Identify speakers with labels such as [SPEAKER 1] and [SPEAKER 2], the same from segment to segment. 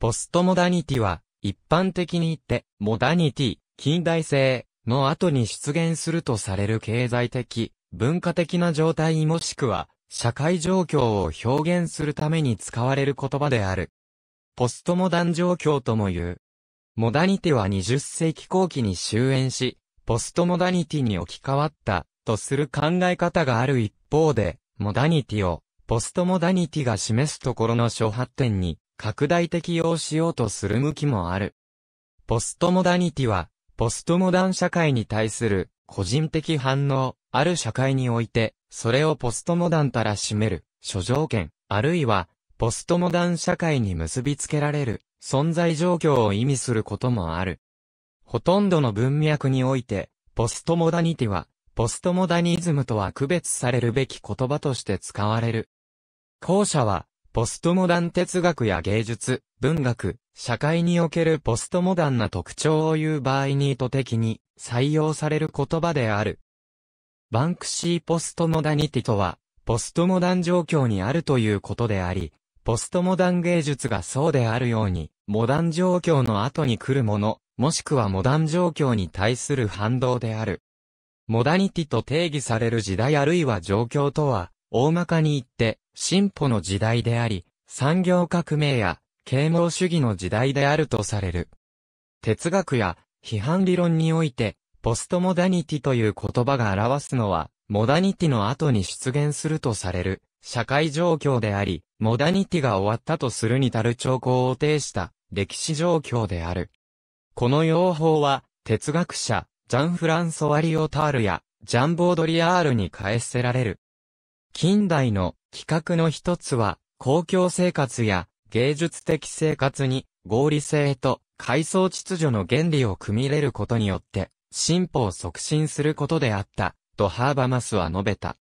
[SPEAKER 1] ポストモダニティは、一般的に言って、モダニティ、近代性の後に出現するとされる経済的、文化的な状態もしくは、社会状況を表現するために使われる言葉である。ポストモダン状況とも言う。モダニティは20世紀後期に終焉し、ポストモダニティに置き換わった、とする考え方がある一方で、モダニティを、ポストモダニティが示すところの諸発展に、拡大適用しようとする向きもある。ポストモダニティは、ポストモダン社会に対する個人的反応、ある社会において、それをポストモダンたら占める諸条件、あるいは、ポストモダン社会に結びつけられる存在状況を意味することもある。ほとんどの文脈において、ポストモダニティは、ポストモダニズムとは区別されるべき言葉として使われる。後者は、ポストモダン哲学や芸術、文学、社会におけるポストモダンな特徴を言う場合に意図的に採用される言葉である。バンクシーポストモダニティとは、ポストモダン状況にあるということであり、ポストモダン芸術がそうであるように、モダン状況の後に来るもの、もしくはモダン状況に対する反動である。モダニティと定義される時代あるいは状況とは、大まかに言って、進歩の時代であり、産業革命や啓蒙主義の時代であるとされる。哲学や批判理論において、ポストモダニティという言葉が表すのは、モダニティの後に出現するとされる、社会状況であり、モダニティが終わったとするに足る兆候を呈した歴史状況である。この用法は、哲学者、ジャン・フランソワ・リオタールや、ジャン・ボードリアールに返せられる。近代の企画の一つは、公共生活や芸術的生活に合理性と階層秩序の原理を組み入れることによって、進歩を促進することであった、とハーバマスは述べた。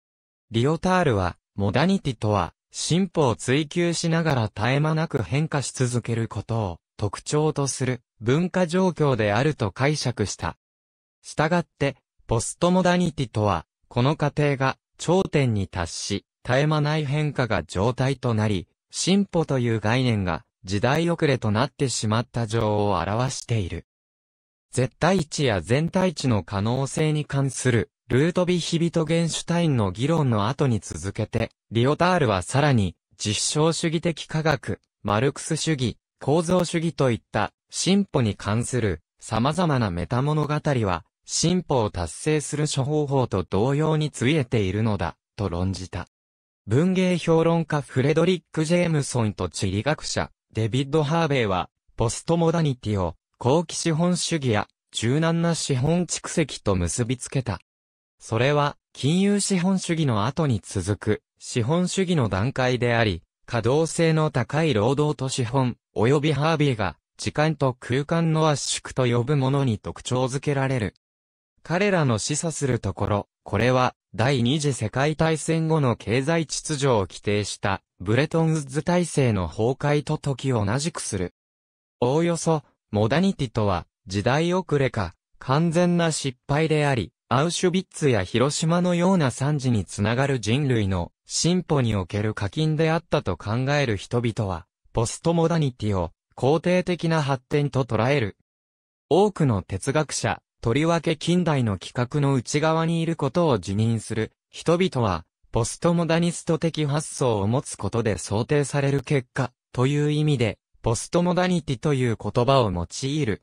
[SPEAKER 1] リオタールは、モダニティとは、進歩を追求しながら絶え間なく変化し続けることを特徴とする文化状況であると解釈した。したがって、ポストモダニティとは、この過程が頂点に達し、絶え間ない変化が状態となり、進歩という概念が時代遅れとなってしまった情を表している。絶対値や全体値の可能性に関する、ルートビヒビトゲンシュタインの議論の後に続けて、リオタールはさらに、実証主義的科学、マルクス主義、構造主義といった進歩に関する様々なメタ物語は進歩を達成する諸方法と同様についえているのだと論じた。文芸評論家フレドリック・ジェームソンと地理学者、デビッド・ハーベイは、ポストモダニティを、後期資本主義や、柔軟な資本蓄積と結びつけた。それは、金融資本主義の後に続く、資本主義の段階であり、可動性の高い労働と資本、及びハービーが、時間と空間の圧縮と呼ぶものに特徴づけられる。彼らの示唆するところ、これは、第二次世界大戦後の経済秩序を規定したブレトンウッズ体制の崩壊と時同じくする。おおよそ、モダニティとは時代遅れか、完全な失敗であり、アウシュビッツや広島のような惨事につながる人類の進歩における課金であったと考える人々は、ポストモダニティを肯定的な発展と捉える。多くの哲学者、とりわけ近代の企画の内側にいることを自認する人々は、ポストモダニスト的発想を持つことで想定される結果、という意味で、ポストモダニティという言葉を用いる。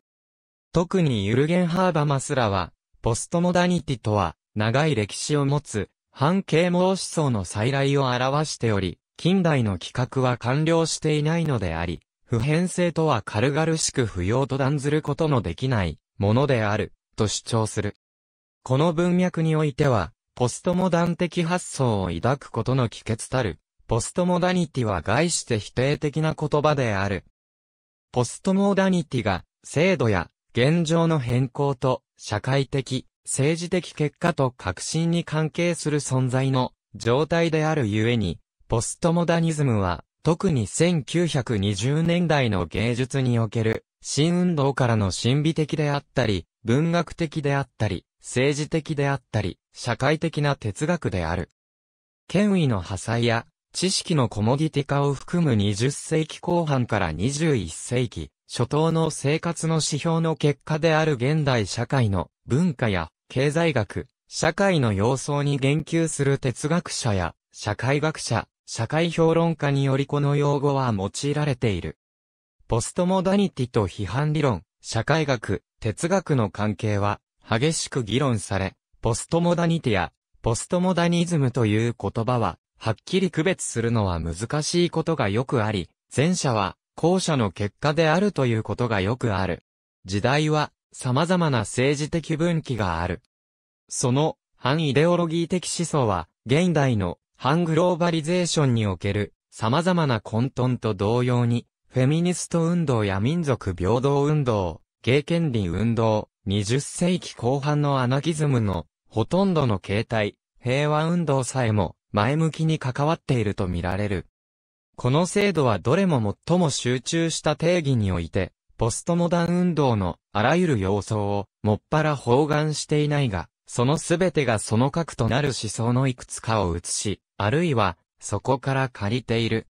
[SPEAKER 1] 特にユルゲン・ハーバマスらは、ポストモダニティとは、長い歴史を持つ、反啓蒙思想の再来を表しており、近代の企画は完了していないのであり、普遍性とは軽々しく不要と断ずることのできないものである。と主張する。この文脈においては、ポストモダン的発想を抱くことの帰結たる、ポストモダニティは概して否定的な言葉である。ポストモダニティが、制度や現状の変更と、社会的、政治的結果と革新に関係する存在の状態であるゆえに、ポストモダニズムは、特に1920年代の芸術における、新運動からの神秘的であったり、文学的であったり、政治的であったり、社会的な哲学である。権威の破砕や、知識のコモディティ化を含む20世紀後半から21世紀、初頭の生活の指標の結果である現代社会の文化や経済学、社会の様相に言及する哲学者や社会学者、社会評論家によりこの用語は用いられている。ポストモダニティと批判理論、社会学、哲学の関係は、激しく議論され、ポストモダニティや、ポストモダニズムという言葉は、はっきり区別するのは難しいことがよくあり、前者は、後者の結果であるということがよくある。時代は、様々な政治的分岐がある。その、反イデオロギー的思想は、現代の、反グローバリゼーションにおける、様々な混沌と同様に、フェミニスト運動や民族平等運動、経験利運動、20世紀後半のアナキズムのほとんどの形態、平和運動さえも前向きに関わっているとみられる。この制度はどれも最も集中した定義において、ポストモダン運動のあらゆる要素をもっぱら包含していないが、そのすべてがその核となる思想のいくつかを映し、あるいはそこから借りている。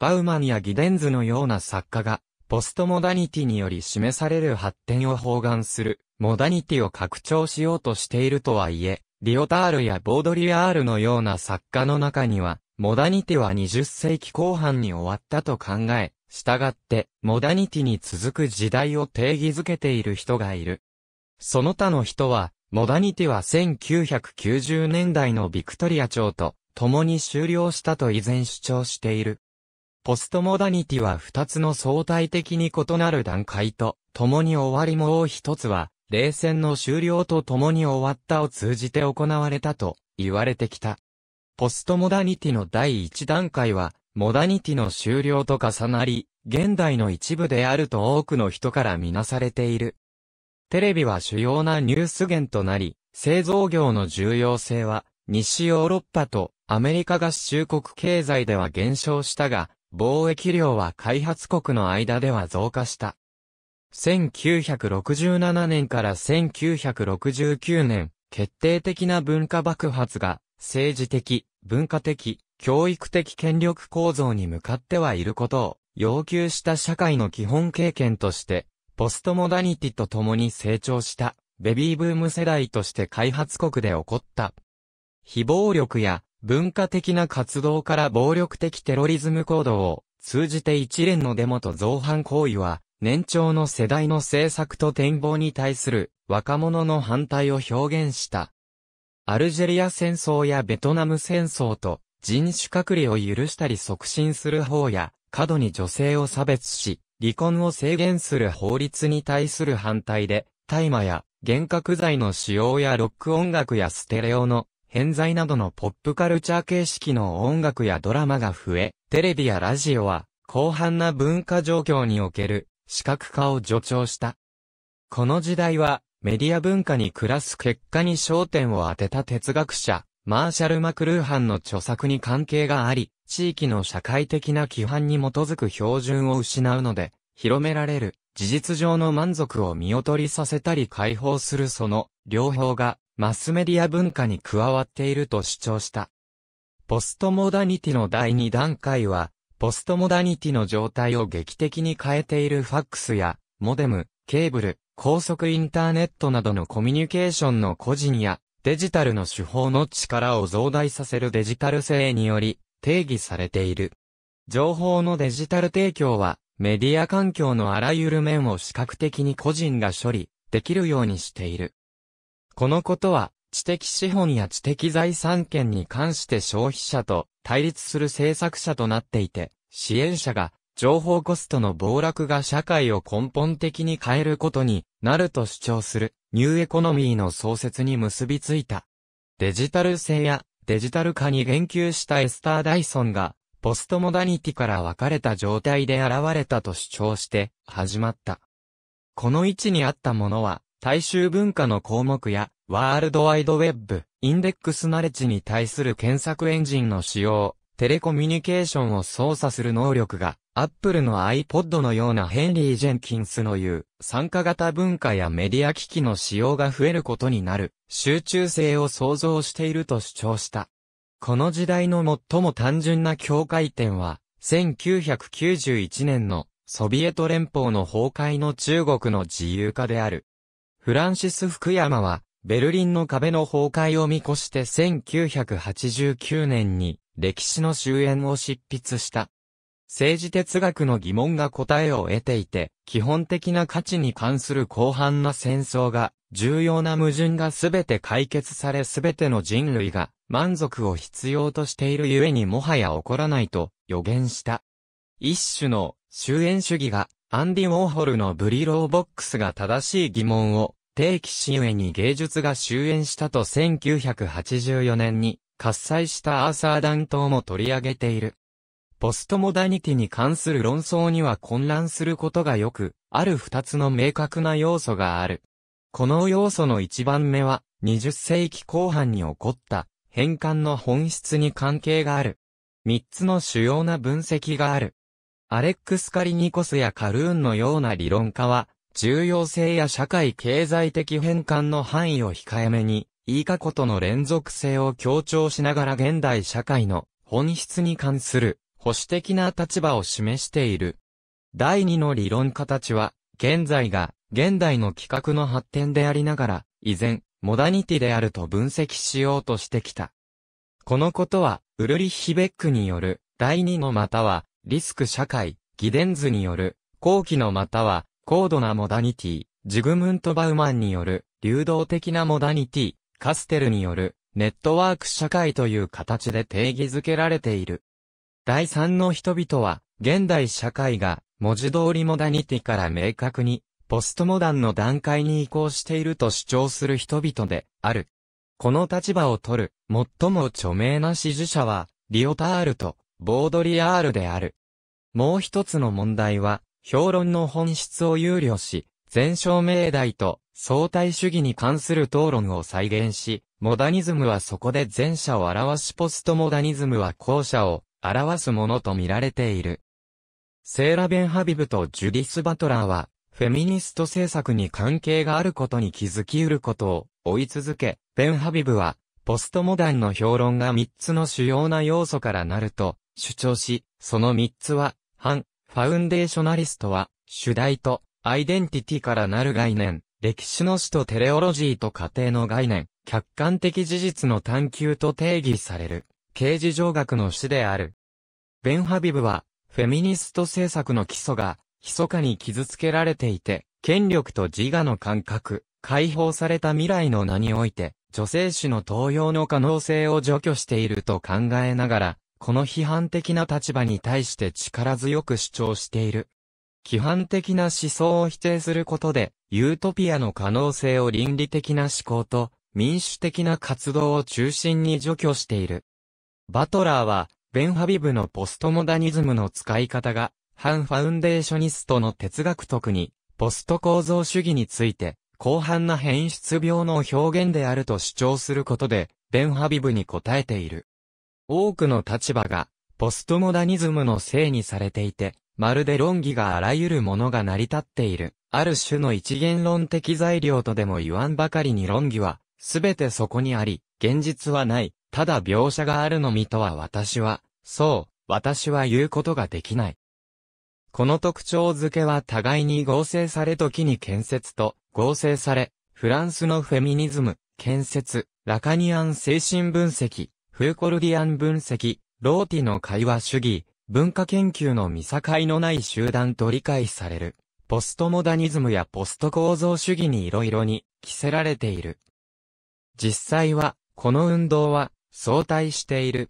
[SPEAKER 1] バウマンやギデンズのような作家が、ポストモダニティにより示される発展を包含する、モダニティを拡張しようとしているとはいえ、リオタールやボードリアールのような作家の中には、モダニティは20世紀後半に終わったと考え、従って、モダニティに続く時代を定義づけている人がいる。その他の人は、モダニティは1990年代のビクトリア朝と共に終了したと依然主張している。ポストモダニティは二つの相対的に異なる段階と、共に終わりもう一つは、冷戦の終了と共に終わったを通じて行われたと言われてきた。ポストモダニティの第一段階は、モダニティの終了と重なり、現代の一部であると多くの人からみなされている。テレビは主要なニュース源となり、製造業の重要性は、西ヨーロッパとアメリカ合衆国経済では減少したが、貿易量は開発国の間では増加した。1967年から1969年、決定的な文化爆発が、政治的、文化的、教育的権力構造に向かってはいることを、要求した社会の基本経験として、ポストモダニティと共に成長した、ベビーブーム世代として開発国で起こった。非暴力や文化的な活動から暴力的テロリズム行動を通じて一連のデモと造反行為は、年長の世代の政策と展望に対する若者の反対を表現した。アルジェリア戦争やベトナム戦争と人種隔離を許したり促進する方や、過度に女性を差別し、離婚を制限する法律に対する反対で、大麻や幻覚剤の使用やロック音楽やステレオの偏在などのポップカルチャー形式の音楽やドラマが増え、テレビやラジオは、広範な文化状況における、視覚化を助長した。この時代は、メディア文化に暮らす結果に焦点を当てた哲学者、マーシャル・マクルーハンの著作に関係があり、地域の社会的な規範に基づく標準を失うので、広められる、事実上の満足を見劣りさせたり解放するその、両方が、マスメディア文化に加わっていると主張した。ポストモダニティの第2段階は、ポストモダニティの状態を劇的に変えているファックスや、モデム、ケーブル、高速インターネットなどのコミュニケーションの個人や、デジタルの手法の力を増大させるデジタル性により定義されている。情報のデジタル提供はメディア環境のあらゆる面を視覚的に個人が処理できるようにしている。このことは、知的資本や知的財産権に関して消費者と対立する政作者となっていて、支援者が情報コストの暴落が社会を根本的に変えることになると主張するニューエコノミーの創設に結びついた。デジタル性やデジタル化に言及したエスター・ダイソンがポストモダニティから分かれた状態で現れたと主張して始まった。この位置にあったものは大衆文化の項目や、ワールドワイドウェブ、インデックスナレッジに対する検索エンジンの使用、テレコミュニケーションを操作する能力が、アップルの iPod のようなヘンリー・ジェンキンスの言う、参加型文化やメディア機器の使用が増えることになる、集中性を創造していると主張した。この時代の最も単純な境界点は、1991年のソビエト連邦の崩壊の中国の自由化である。フランシス・福山は、ベルリンの壁の崩壊を見越して1989年に歴史の終焉を執筆した。政治哲学の疑問が答えを得ていて、基本的な価値に関する広範な戦争が、重要な矛盾が全て解決され全ての人類が満足を必要としているゆえにもはや起こらないと予言した。一種の終焉主義がアンディ・ウォーホルのブリローボックスが正しい疑問を定期新絵に芸術が終焉したと1984年に喝采したアーサー・ダントも取り上げている。ポストモダニティに関する論争には混乱することがよく、ある二つの明確な要素がある。この要素の一番目は、20世紀後半に起こった変換の本質に関係がある。三つの主要な分析がある。アレックス・カリニコスやカルーンのような理論家は、重要性や社会経済的変換の範囲を控えめに、いい過去との連続性を強調しながら現代社会の本質に関する保守的な立場を示している。第二の理論家たちは、現在が現代の企画の発展でありながら、依然、モダニティであると分析しようとしてきた。このことは、ウルリッヒベックによる、第二のまたは、リスク社会、ギデンズによる、後期のまたは、高度なモダニティ、ジグムント・バウマンによる流動的なモダニティ、カステルによるネットワーク社会という形で定義づけられている。第三の人々は、現代社会が文字通りモダニティから明確に、ポストモダンの段階に移行していると主張する人々である。この立場を取る、最も著名な支持者は、リオタールと、ボードリアールである。もう一つの問題は、評論の本質を憂慮し、全証命題と相対主義に関する討論を再現し、モダニズムはそこで前者を表しポストモダニズムは後者を表すものと見られている。セーラ・ベンハビブとジュディス・バトラーは、フェミニスト政策に関係があることに気づき得ることを追い続け、ベンハビブは、ポストモダンの評論が3つの主要な要素からなると主張し、その3つは、反、ファウンデーショナリストは、主題と、アイデンティティからなる概念、歴史の史とテレオロジーと仮定の概念、客観的事実の探求と定義される、刑事上学の史である。ベンハビブは、フェミニスト政策の基礎が、密かに傷つけられていて、権力と自我の感覚、解放された未来の名において、女性史の登用の可能性を除去していると考えながら、この批判的な立場に対して力強く主張している。規範的な思想を否定することで、ユートピアの可能性を倫理的な思考と民主的な活動を中心に除去している。バトラーは、ベンハビブのポストモダニズムの使い方が、反ファウンデーショニストの哲学特に、ポスト構造主義について、広範な変質病の表現であると主張することで、ベンハビブに答えている。多くの立場が、ポストモダニズムのせいにされていて、まるで論議があらゆるものが成り立っている、ある種の一元論的材料とでも言わんばかりに論議は、すべてそこにあり、現実はない、ただ描写があるのみとは私は、そう、私は言うことができない。この特徴づけは互いに合成され時に建設と合成され、フランスのフェミニズム、建設、ラカニアン精神分析、フーコルディアン分析、ローティの会話主義、文化研究の見境のない集団と理解される。ポストモダニズムやポスト構造主義に色々に着せられている。実際は、この運動は相対している。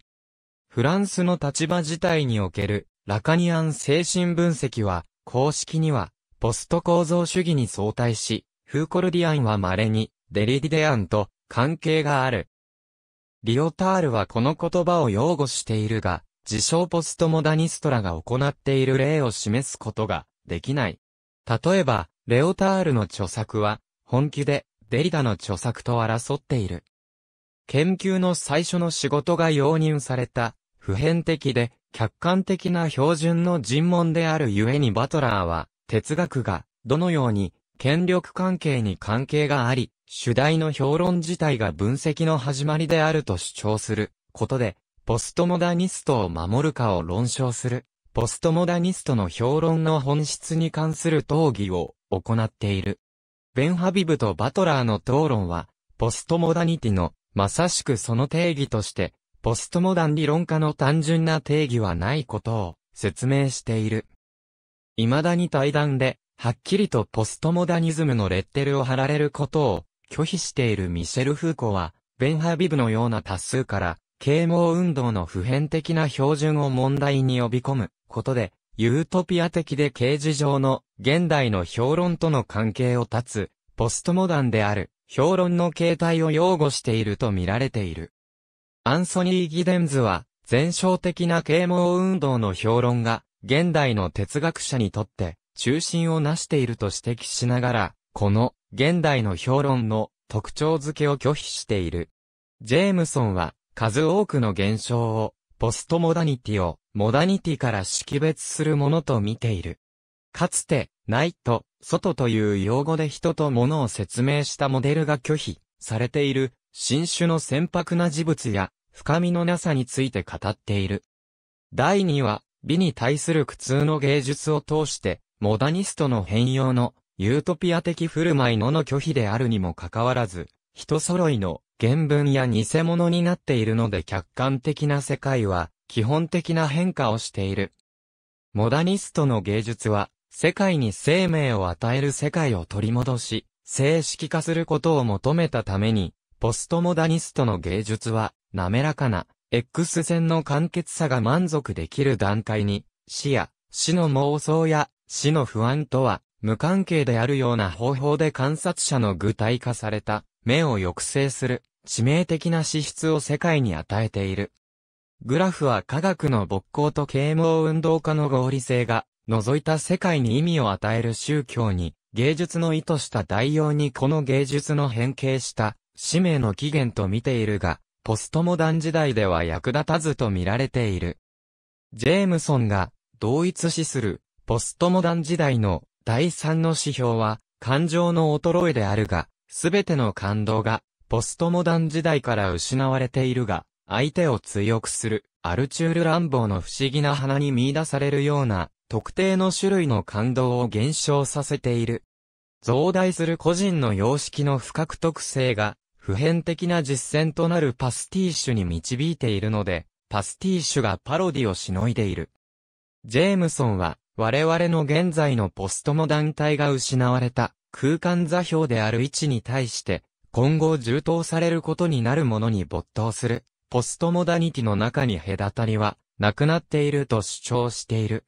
[SPEAKER 1] フランスの立場自体におけるラカニアン精神分析は、公式にはポスト構造主義に相対し、フーコルディアンは稀にデリディデアンと関係がある。リオタールはこの言葉を擁護しているが、自称ポストモダニストらが行っている例を示すことができない。例えば、レオタールの著作は、本気でデリダの著作と争っている。研究の最初の仕事が容認された、普遍的で客観的な標準の尋問であるゆえにバトラーは、哲学がどのように権力関係に関係があり、主題の評論自体が分析の始まりであると主張することで、ポストモダニストを守るかを論証する、ポストモダニストの評論の本質に関する討議を行っている。ベンハビブとバトラーの討論は、ポストモダニティの、まさしくその定義として、ポストモダン理論家の単純な定義はないことを説明している。未だに対談で、はっきりとポストモダニズムのレッテルを貼られることを拒否しているミシェル・フーコは、ベンハビブのような多数から、啓蒙運動の普遍的な標準を問題に呼び込むことで、ユートピア的で刑事上の現代の評論との関係を断つ、ポストモダンである、評論の形態を擁護していると見られている。アンソニー・ギデンズは、前哨的な啓蒙運動の評論が、現代の哲学者にとって、中心をなしていると指摘しながら、この現代の評論の特徴づけを拒否している。ジェームソンは、数多くの現象を、ポストモダニティを、モダニティから識別するものと見ている。かつて、内と、外という用語で人と物を説明したモデルが拒否されている、新種の船舶な事物や、深みのなさについて語っている。第2は、美に対する苦痛の芸術を通して、モダニストの変容のユートピア的振る舞いのの拒否であるにもかかわらず、人揃いの原文や偽物になっているので客観的な世界は基本的な変化をしている。モダニストの芸術は世界に生命を与える世界を取り戻し、正式化することを求めたために、ポストモダニストの芸術は滑らかな X 線の簡潔さが満足できる段階に、死や死の妄想や死の不安とは無関係であるような方法で観察者の具体化された、目を抑制する、致命的な資質を世界に与えている。グラフは科学の勃興と啓蒙運動家の合理性が、除いた世界に意味を与える宗教に、芸術の意図した代用にこの芸術の変形した、使命の起源と見ているが、ポストモダン時代では役立たずと見られている。ジェームソンが、同一視する、ポストモダン時代の、第三の指標は、感情の衰えであるが、すべての感動が、ポストモダン時代から失われているが、相手を強くする、アルチュール乱暴の不思議な花に見出されるような、特定の種類の感動を減少させている。増大する個人の様式の不確特性が、普遍的な実践となるパスティッシュに導いているので、パスティッシュがパロディをしのいでいる。ジェームソンは、我々の現在のポストモダン体が失われた空間座標である位置に対して、今後充当されることになるものに没頭する、ポストモダニティの中に隔たりは、なくなっていると主張している。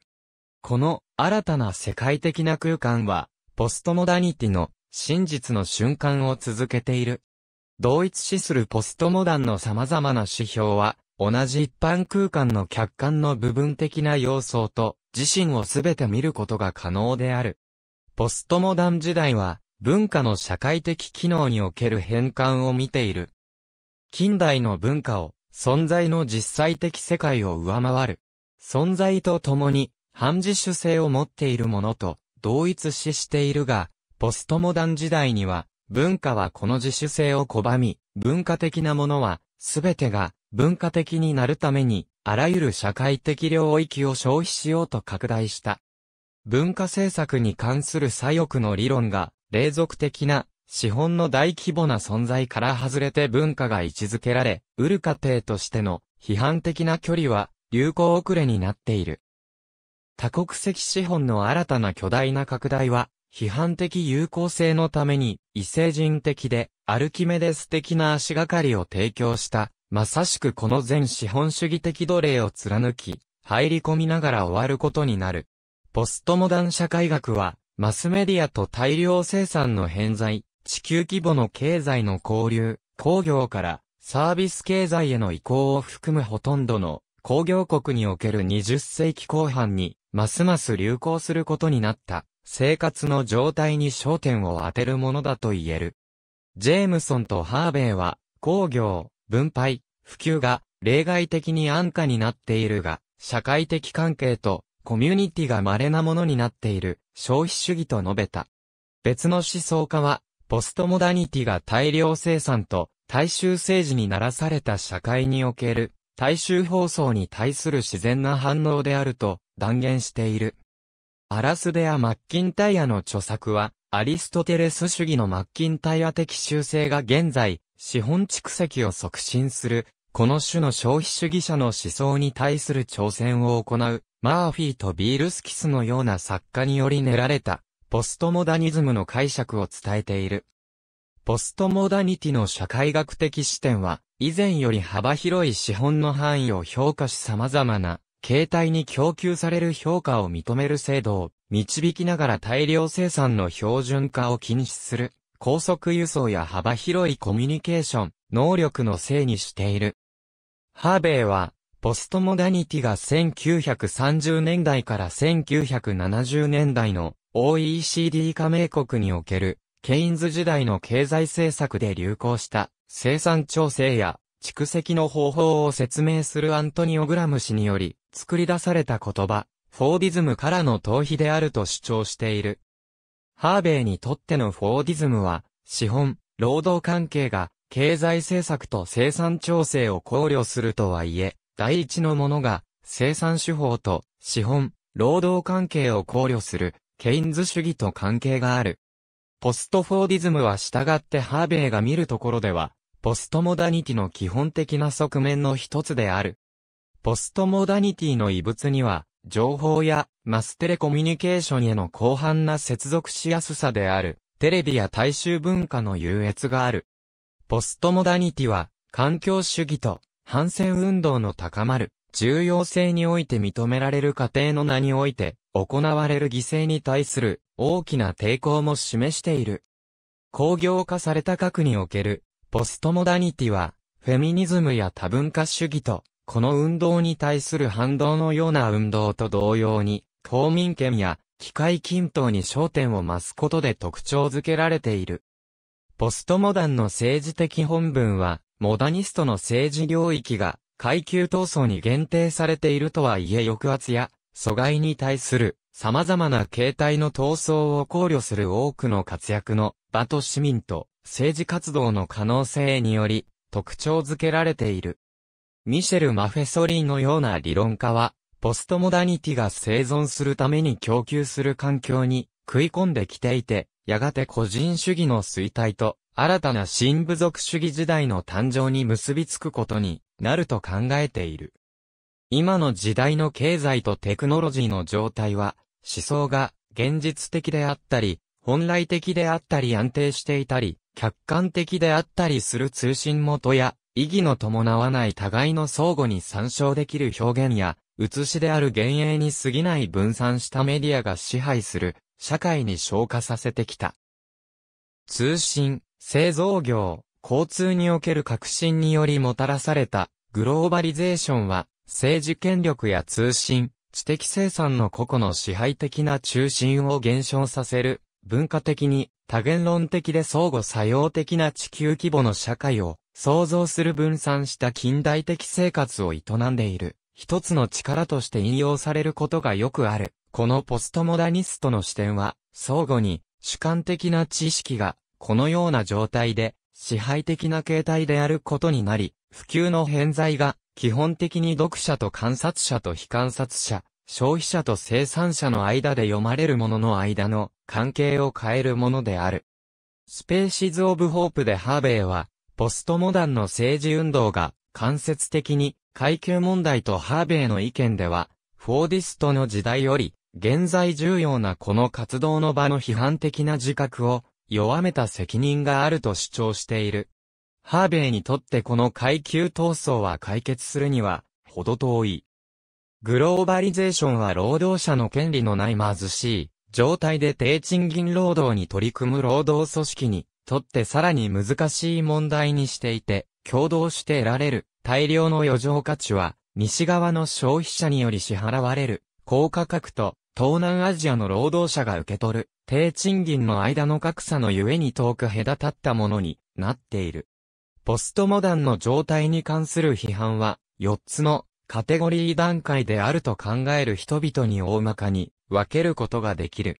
[SPEAKER 1] この新たな世界的な空間は、ポストモダニティの真実の瞬間を続けている。同一視するポストモダンの様々な指標は、同じ一般空間の客観の部分的な要素と、自身をすべて見ることが可能である。ポストモダン時代は、文化の社会的機能における変換を見ている。近代の文化を、存在の実際的世界を上回る。存在と共に、反自主性を持っているものと、同一視しているが、ポストモダン時代には、文化はこの自主性を拒み、文化的なものは、すべてが文化的になるために、あらゆる社会的領域を消費しようと拡大した。文化政策に関する左翼の理論が、霊俗的な、資本の大規模な存在から外れて文化が位置づけられ、売る過程としての批判的な距離は流行遅れになっている。多国籍資本の新たな巨大な拡大は、批判的有効性のために、異星人的で、アルキメデス的な足がかりを提供したまさしくこの全資本主義的奴隷を貫き、入り込みながら終わることになる。ポストモダン社会学は、マスメディアと大量生産の偏在、地球規模の経済の交流、工業からサービス経済への移行を含むほとんどの工業国における20世紀後半に、ますます流行することになった生活の状態に焦点を当てるものだと言える。ジェームソンとハーベイは、工業、分配、普及が例外的に安価になっているが、社会的関係とコミュニティが稀なものになっている消費主義と述べた。別の思想家は、ポストモダニティが大量生産と大衆政治にならされた社会における大衆放送に対する自然な反応であると断言している。アラスデア・マッキンタイアの著作は、アリストテレス主義のマッキンタイア的修正が現在、資本蓄積を促進する、この種の消費主義者の思想に対する挑戦を行う、マーフィーとビールスキスのような作家により練られた、ポストモダニズムの解釈を伝えている。ポストモダニティの社会学的視点は、以前より幅広い資本の範囲を評価し様々な、形態に供給される評価を認める制度を、導きながら大量生産の標準化を禁止する。高速輸送や幅広いコミュニケーション、能力のせいにしている。ハーベイは、ポストモダニティが1930年代から1970年代の OECD 加盟国におけるケインズ時代の経済政策で流行した生産調整や蓄積の方法を説明するアントニオ・グラム氏により作り出された言葉、フォーディズムからの逃避であると主張している。ハーベイにとってのフォーディズムは、資本、労働関係が、経済政策と生産調整を考慮するとはいえ、第一のものが、生産手法と、資本、労働関係を考慮する、ケインズ主義と関係がある。ポストフォーディズムは従ってハーベイが見るところでは、ポストモダニティの基本的な側面の一つである。ポストモダニティの遺物には、情報やマステレコミュニケーションへの広範な接続しやすさである、テレビや大衆文化の優越がある。ポストモダニティは、環境主義と反戦運動の高まる重要性において認められる過程の名において行われる犠牲に対する大きな抵抗も示している。工業化された核におけるポストモダニティはフェミニズムや多文化主義とこの運動に対する反動のような運動と同様に、公民権や機械均等に焦点を増すことで特徴づけられている。ポストモダンの政治的本文は、モダニストの政治領域が階級闘争に限定されているとはいえ抑圧や阻害に対する様々な形態の闘争を考慮する多くの活躍の場と市民と政治活動の可能性により特徴づけられている。ミシェル・マフェソリーのような理論家は、ポストモダニティが生存するために供給する環境に食い込んできていて、やがて個人主義の衰退と、新たな新部族主義時代の誕生に結びつくことになると考えている。今の時代の経済とテクノロジーの状態は、思想が現実的であったり、本来的であったり安定していたり、客観的であったりする通信元や意義の伴わない互いの相互に参照できる表現や、写しである幻影に過ぎない分散したメディアが支配する、社会に昇華させてきた。通信、製造業、交通における革新によりもたらされた、グローバリゼーションは、政治権力や通信、知的生産の個々の支配的な中心を減少させる、文化的に多元論的で相互作用的な地球規模の社会を想像する分散した近代的生活を営んでいる、一つの力として引用されることがよくある。このポストモダニストの視点は、相互に主観的な知識が、このような状態で、支配的な形態であることになり、普及の偏在が、基本的に読者と観察者と非観察者、消費者と生産者の間で読まれるものの間の関係を変えるものである。スペーシズ・オブ・ホープでハーベイは、ポストモダンの政治運動が、間接的に、階級問題とハーベイの意見では、フォーディストの時代より、現在重要なこの活動の場の批判的な自覚を、弱めた責任があると主張している。ハーベイにとってこの階級闘争は解決するには、ほど遠い。グローバリゼーションは労働者の権利のない貧しい状態で低賃金労働に取り組む労働組織にとってさらに難しい問題にしていて、共同して得られる大量の余剰価値は、西側の消費者により支払われる高価格と東南アジアの労働者が受け取る低賃金の間の格差のゆえに遠く隔たったものになっている。ポストモダンの状態に関する批判は4つのカテゴリー段階であると考える人々に大まかに分けることができる。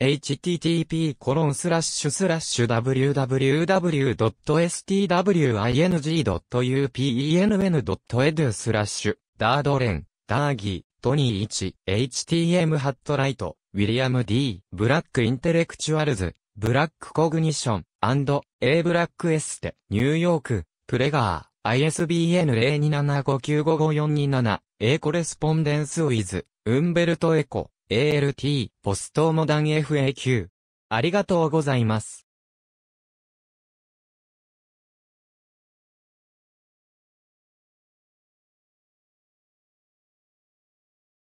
[SPEAKER 1] http://www.stwing.upen.edu スラッシュ、ダードレン、ダーギー、トニー1、htm ハットライト、ウィリアム D、ブラックインテレクチュアルズ、ブラックコグニション、A ブラックエステ、ニューヨーク、プレガー、ISBN 0 2 7 5 9 5 5 4 2 7 A コレスポンデンスウィズ、ウンベルトエコ。ALT、ポストモダン FAQ。ありがとうございます。